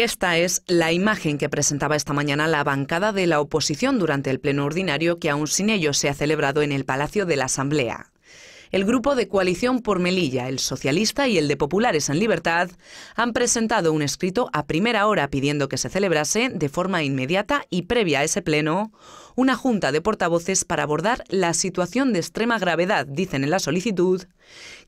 Esta es la imagen que presentaba esta mañana la bancada de la oposición durante el pleno ordinario que aún sin ello se ha celebrado en el Palacio de la Asamblea el grupo de coalición por Melilla, el socialista y el de Populares en Libertad han presentado un escrito a primera hora pidiendo que se celebrase de forma inmediata y previa a ese pleno una junta de portavoces para abordar la situación de extrema gravedad, dicen en la solicitud,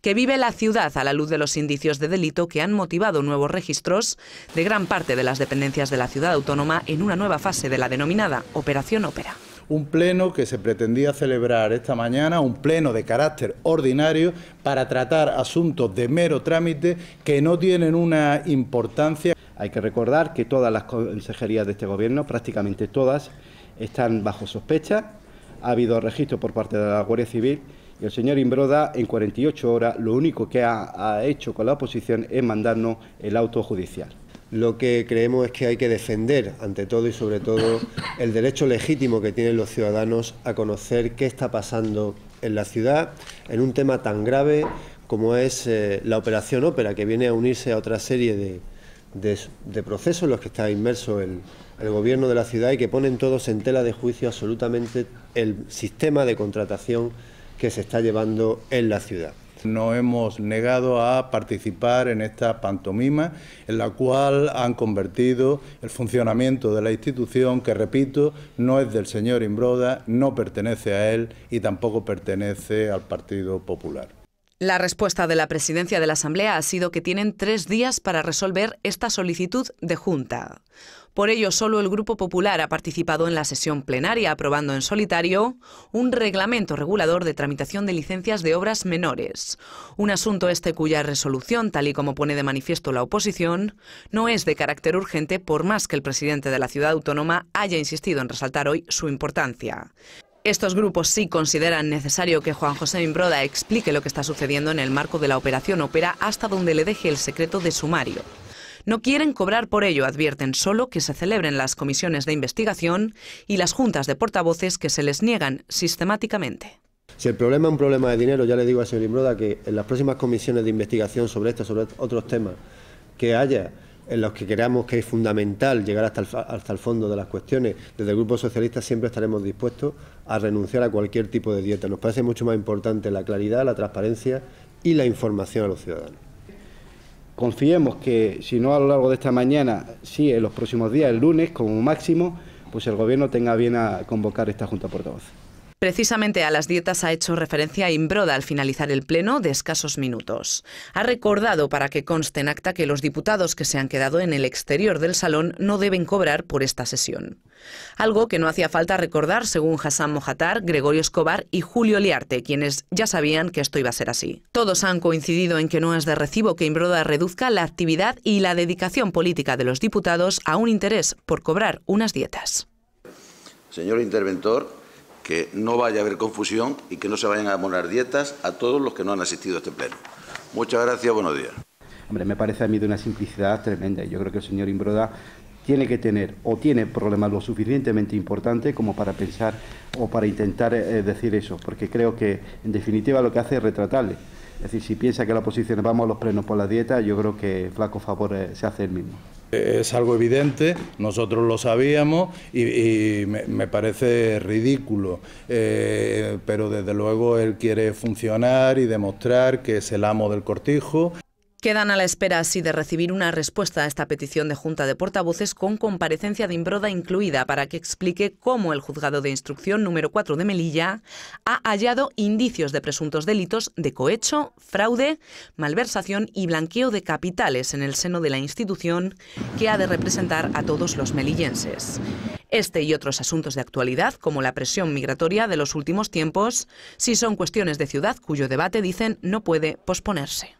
que vive la ciudad a la luz de los indicios de delito que han motivado nuevos registros de gran parte de las dependencias de la ciudad autónoma en una nueva fase de la denominada Operación Ópera un pleno que se pretendía celebrar esta mañana, un pleno de carácter ordinario para tratar asuntos de mero trámite que no tienen una importancia. Hay que recordar que todas las consejerías de este Gobierno, prácticamente todas, están bajo sospecha. Ha habido registro por parte de la Guardia Civil y el señor Imbroda, en 48 horas, lo único que ha, ha hecho con la oposición es mandarnos el auto judicial lo que creemos es que hay que defender, ante todo y sobre todo, el derecho legítimo que tienen los ciudadanos a conocer qué está pasando en la ciudad, en un tema tan grave como es eh, la operación Ópera, que viene a unirse a otra serie de, procesos en los que está inmerso el, el, gobierno de la ciudad y que ponen todos en tela de juicio absolutamente el sistema de contratación que se está llevando en la ciudad. No hemos negado a participar en esta pantomima en la cual han convertido el funcionamiento de la institución que, repito, no es del señor Imbroda, no pertenece a él y tampoco pertenece al Partido Popular. La respuesta de la presidencia de la Asamblea ha sido que tienen tres días para resolver esta solicitud de Junta. Por ello, solo el Grupo Popular ha participado en la sesión plenaria, aprobando en solitario un reglamento regulador de tramitación de licencias de obras menores. Un asunto este cuya resolución, tal y como pone de manifiesto la oposición, no es de carácter urgente por más que el presidente de la ciudad autónoma haya insistido en resaltar hoy su importancia. Estos grupos sí consideran necesario que Juan José Imbroda explique lo que está sucediendo en el marco de la operación Opera hasta donde le deje el secreto de sumario. No quieren cobrar por ello, advierten solo que se celebren las comisiones de investigación y las juntas de portavoces que se les niegan sistemáticamente. Si el problema es un problema de dinero, ya le digo al señor Imbroda que en las próximas comisiones de investigación sobre esto, sobre otros temas, que haya en los que creamos que es fundamental llegar hasta el, fondo de las cuestiones, desde el Grupo Socialista siempre estaremos dispuestos a renunciar a cualquier tipo de dieta. Nos parece mucho más importante la claridad, la transparencia y la información a los ciudadanos. Confiemos que, si no a lo largo de esta mañana, sí en los próximos días, el lunes como máximo, pues el Gobierno tenga bien a convocar esta Junta Portavoz. Precisamente a las dietas ha hecho referencia Imbroda al finalizar el pleno de escasos minutos. Ha recordado para que conste en acta que los diputados que se han quedado en el exterior del salón no deben cobrar por esta sesión. Algo que no hacía falta recordar según Hassan Mojatar, Gregorio Escobar y Julio Liarte, quienes ya sabían que esto iba a ser así. Todos han coincidido en que no es de recibo que Imbroda reduzca la actividad y la dedicación política de los diputados a un interés por cobrar unas dietas. Señor interventor, que no vaya a haber confusión y que no se vayan a abonar dietas a todos los que no han asistido a este pleno. Muchas gracias, buenos días. Hombre, me parece a mí de una simplicidad tremenda. Yo creo que el señor Imbroda tiene que tener o tiene problemas lo suficientemente importantes como para pensar o para intentar eh, eh, decir eso, porque creo que en definitiva lo que hace es retratarle. Es decir, si piensa que la oposición vamos a los plenos por la dieta, yo creo que flaco favor eh, se hace el mismo. Es algo evidente, nosotros lo sabíamos y, me, parece ridículo, eh, pero desde luego él quiere funcionar y demostrar que es el amo del cortijo. Quedan a la espera así de recibir una respuesta a esta petición de Junta de Portavoces con comparecencia de Imbroda incluida para que explique cómo el juzgado de instrucción número 4 de Melilla ha hallado indicios de presuntos delitos de cohecho, fraude, malversación y blanqueo de capitales en el seno de la institución que ha de representar a todos los melillenses. Este y otros asuntos de actualidad, como la presión migratoria de los últimos tiempos, sí son cuestiones de ciudad cuyo debate, dicen, no puede posponerse.